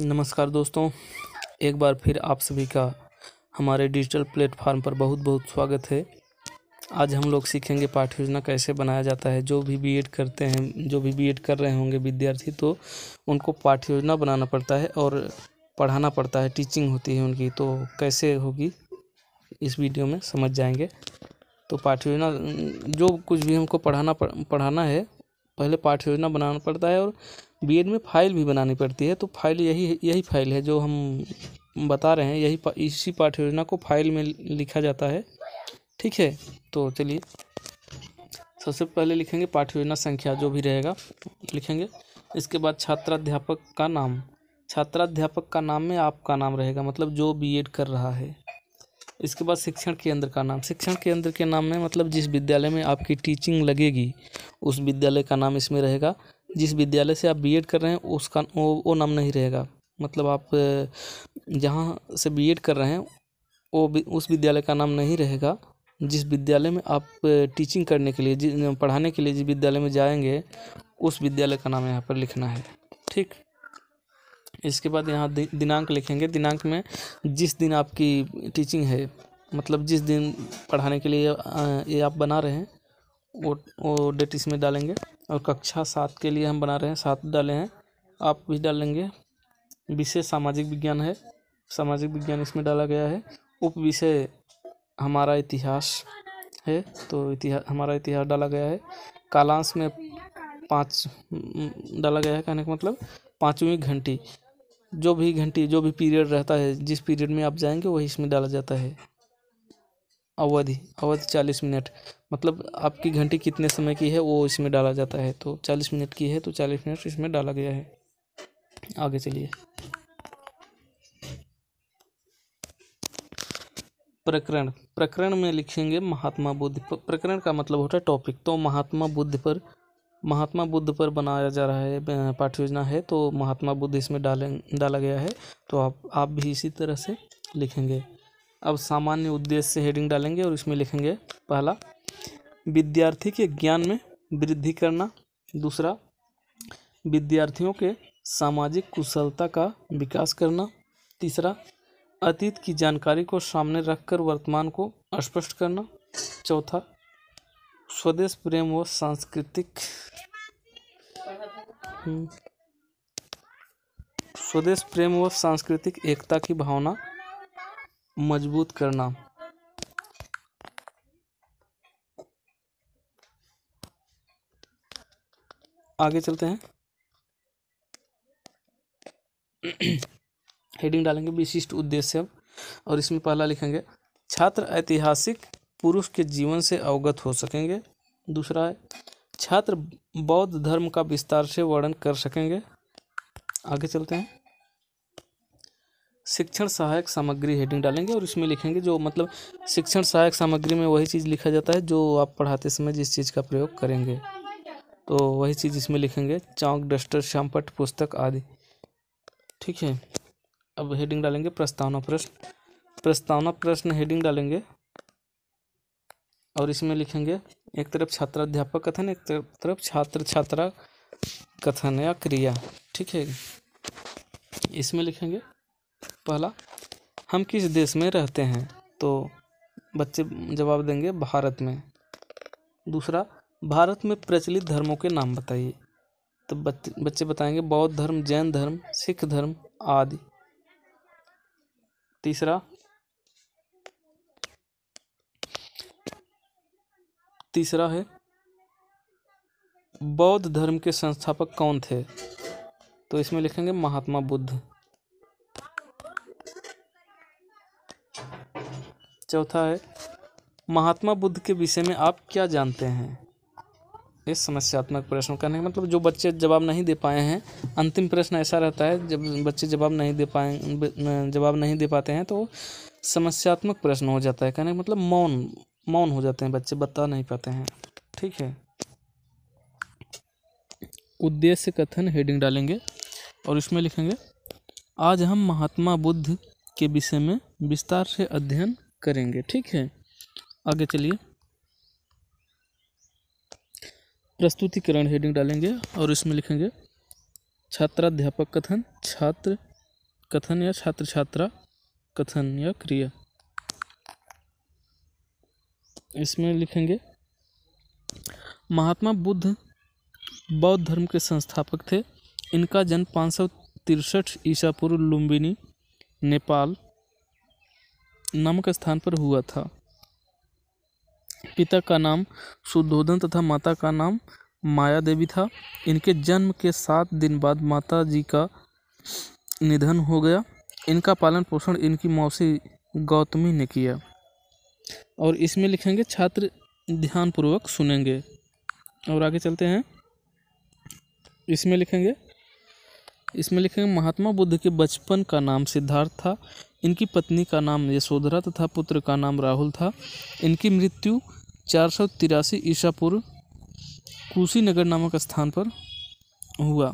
नमस्कार दोस्तों एक बार फिर आप सभी का हमारे डिजिटल प्लेटफॉर्म पर बहुत बहुत स्वागत है आज हम लोग सीखेंगे पाठ्य योजना कैसे बनाया जाता है जो भी बीएड करते हैं जो भी बीएड कर रहे होंगे विद्यार्थी तो उनको पाठ्य योजना बनाना पड़ता है और पढ़ाना पड़ता है टीचिंग होती है उनकी तो कैसे होगी इस वीडियो में समझ जाएंगे तो पाठ्य योजना जो कुछ भी हमको पढ़ाना पढ़ाना है पहले पाठ्य योजना बनाना पड़ता है और बी में फाइल भी बनानी पड़ती है तो फाइल यही यही फाइल है जो हम बता रहे हैं यही पा, इसी पाठ्य योजना को फाइल में लिखा जाता है ठीक है तो चलिए सबसे पहले लिखेंगे पाठ्य योजना संख्या जो भी रहेगा लिखेंगे इसके बाद छात्राध्यापक का नाम छात्राध्यापक का नाम में आपका नाम रहेगा मतलब जो बीएड कर रहा है इसके बाद शिक्षण केंद्र का नाम शिक्षण केंद्र के नाम में मतलब जिस विद्यालय में आपकी टीचिंग लगेगी उस विद्यालय का नाम इसमें रहेगा जिस विद्यालय से आप बीएड कर रहे हैं उसका वो, वो नाम नहीं रहेगा मतलब आप जहाँ से बीएड कर रहे हैं वो उस विद्यालय का नाम नहीं रहेगा जिस विद्यालय में आप टीचिंग करने के लिए पढ़ाने के लिए जिस विद्यालय में जाएंगे उस विद्यालय का नाम यहाँ पर लिखना है ठीक इसके बाद यहाँ दिनांक लिखेंगे दिनांक में जिस दिन आपकी टीचिंग है मतलब जिस दिन पढ़ाने के लिए ये आप बना रहे हैं वो वो डेट इसमें डालेंगे और कक्षा सात के लिए हम बना रहे हैं सात डाले हैं आप भी डालेंगे विषय सामाजिक विज्ञान है सामाजिक विज्ञान इसमें डाला गया है उप विषय हमारा इतिहास है तो इतिहास हमारा इतिहास डाला गया है कालांश में पाँच डाला गया है कहने का मतलब पाँचवीं घंटी जो भी घंटी जो भी पीरियड रहता है जिस पीरियड में आप जाएंगे वही इसमें डाला जाता है अवधि अवधि चालीस मिनट मतलब आपकी घंटी कितने समय की है वो इसमें डाला जाता है तो चालीस मिनट की है तो चालीस मिनट इसमें डाला गया है आगे चलिए प्रकरण प्रकरण में लिखेंगे महात्मा बुद्ध प्रकरण का मतलब होता है टॉपिक तो महात्मा बुद्ध पर महात्मा बुद्ध पर बनाया जा रहा है पाठ्य योजना है तो महात्मा बुद्ध इसमें डालें डाला गया है तो आप आप भी इसी तरह से लिखेंगे अब सामान्य उद्देश्य से हेडिंग डालेंगे और इसमें लिखेंगे पहला विद्यार्थी के ज्ञान में वृद्धि करना दूसरा विद्यार्थियों के सामाजिक कुशलता का विकास करना तीसरा अतीत की जानकारी को सामने रखकर वर्तमान को स्पष्ट करना चौथा स्वदेश प्रेम व सांस्कृतिक हम्म। स्वदेश प्रेम व सांस्कृतिक एकता की भावना मजबूत करना आगे चलते हैं हेडिंग डालेंगे विशिष्ट उद्देश्य और इसमें पहला लिखेंगे छात्र ऐतिहासिक पुरुष के जीवन से अवगत हो सकेंगे दूसरा है छात्र बौद्ध धर्म का विस्तार से वर्णन कर सकेंगे आगे चलते हैं शिक्षण सहायक सामग्री हेडिंग डालेंगे और इसमें लिखेंगे जो मतलब शिक्षण सहायक सामग्री में वही चीज़ लिखा जाता है जो आप पढ़ाते समय जिस चीज़ का प्रयोग करेंगे तो वही चीज़ इसमें लिखेंगे चौक डस्टर शामपट पुस्तक आदि ठीक है अब हेडिंग डालेंगे प्रस्तावना प्रश्न प्रस्तावना प्रश्न हेडिंग डालेंगे और इसमें लिखेंगे एक तरफ छात्राध्यापक कथन एक तरफ छात्र छात्रा कथन या क्रिया ठीक है इसमें लिखेंगे पहला हम किस देश में रहते हैं तो बच्चे जवाब देंगे भारत में दूसरा भारत में प्रचलित धर्मों के नाम बताइए तो बच्चे बच्चे बताएंगे बौद्ध धर्म जैन धर्म सिख धर्म आदि तीसरा तीसरा है बौद्ध धर्म के संस्थापक कौन थे तो इसमें लिखेंगे महात्मा बुद्ध चौथा है महात्मा बुद्ध के विषय में आप क्या जानते हैं इस समस्यात्मक प्रश्न करने का मतलब जो बच्चे जवाब नहीं दे पाए हैं अंतिम प्रश्न ऐसा रहता है जब बच्चे जवाब नहीं दे पाए जवाब नहीं दे पाते हैं तो समस्यात्मक प्रश्न हो जाता है कहने का मतलब मौन मौन हो जाते हैं बच्चे बता नहीं पाते हैं ठीक है उद्देश्य कथन हेडिंग डालेंगे और इसमें लिखेंगे आज हम महात्मा बुद्ध के विषय में विस्तार से अध्ययन करेंगे ठीक है आगे चलिए प्रस्तुतिकरण हेडिंग डालेंगे और इसमें लिखेंगे छात्राध्यापक कथन छात्र कथन या छात्र छात्रा कथन या क्रिया इसमें लिखेंगे महात्मा बुद्ध बौद्ध धर्म के संस्थापक थे इनका जन्म पाँच सौ तिरसठ ईसा पूर्व लुम्बिनी नेपाल नामक स्थान पर हुआ था पिता का नाम शुद्धोधन तथा माता का नाम माया देवी था इनके जन्म के सात दिन बाद माता जी का निधन हो गया इनका पालन पोषण इनकी मौसी गौतमी ने किया और इसमें लिखेंगे छात्र ध्यानपूर्वक सुनेंगे और आगे चलते हैं इसमें लिखेंगे इसमें लिखेंगे महात्मा बुद्ध के बचपन का नाम सिद्धार्थ था इनकी पत्नी का नाम यशोधरा तथा पुत्र का नाम राहुल था इनकी मृत्यु चार सौ तिरासी ईसा पूर्व कुशीनगर नामक स्थान पर हुआ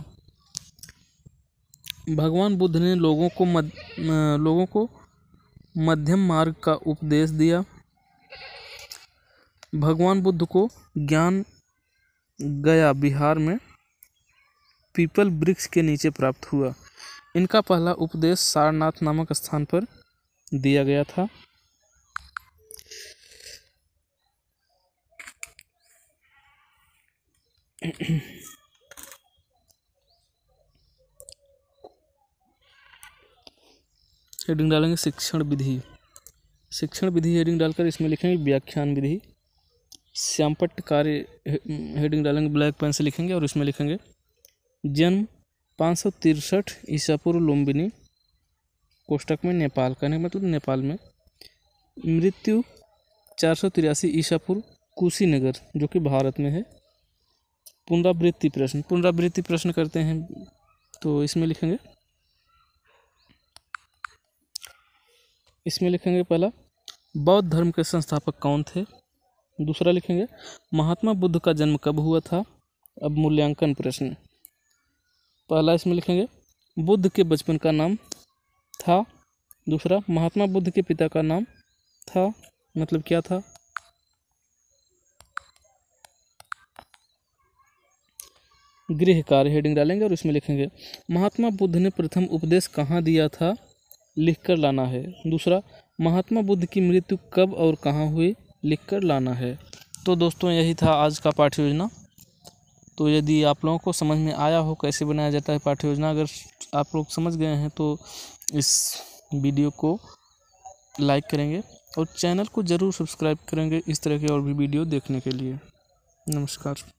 भगवान बुद्ध ने लोगों को मद, लोगों को मध्यम मार्ग का उपदेश दिया भगवान बुद्ध को ज्ञान गया बिहार में पीपल वृक्ष के नीचे प्राप्त हुआ इनका पहला उपदेश सारनाथ नामक स्थान पर दिया गया था हेडिंग डालेंगे शिक्षण विधि शिक्षण विधि हेडिंग डालकर इसमें लिखेंगे व्याख्यान विधि श्यामपट कार्य हेडिंग डालेंगे ब्लैक पेन से लिखेंगे और इसमें लिखेंगे जन्म पाँच सौ तिरसठ ईसापुर लुम्बिनी कोष्टक में नेपाल का नहीं मतलब नेपाल में मृत्यु चार सौ तिरासी ईसापुर कुशीनगर जो कि भारत में है पुनरावृत्ति प्रश्न पुनरावृत्ति प्रश्न करते हैं तो इसमें लिखेंगे इसमें लिखेंगे पहला बौद्ध धर्म के संस्थापक कौन थे दूसरा लिखेंगे महात्मा बुद्ध का जन्म कब हुआ था अब मूल्यांकन प्रश्न पहला इसमें लिखेंगे बुद्ध के बचपन का नाम था दूसरा महात्मा बुद्ध के पिता का नाम था मतलब क्या था गृह कार्य हेडिंग डालेंगे और इसमें लिखेंगे महात्मा बुद्ध ने प्रथम उपदेश कहाँ दिया था लिख कर लाना है दूसरा महात्मा बुद्ध की मृत्यु कब और कहाँ हुई लिख कर लाना है तो दोस्तों यही था आज का पाठ्य योजना तो यदि आप लोगों को समझ में आया हो कैसे बनाया जाता है पाठ्य योजना अगर आप लोग समझ गए हैं तो इस वीडियो को लाइक करेंगे और चैनल को ज़रूर सब्सक्राइब करेंगे इस तरह के और भी वीडियो देखने के लिए नमस्कार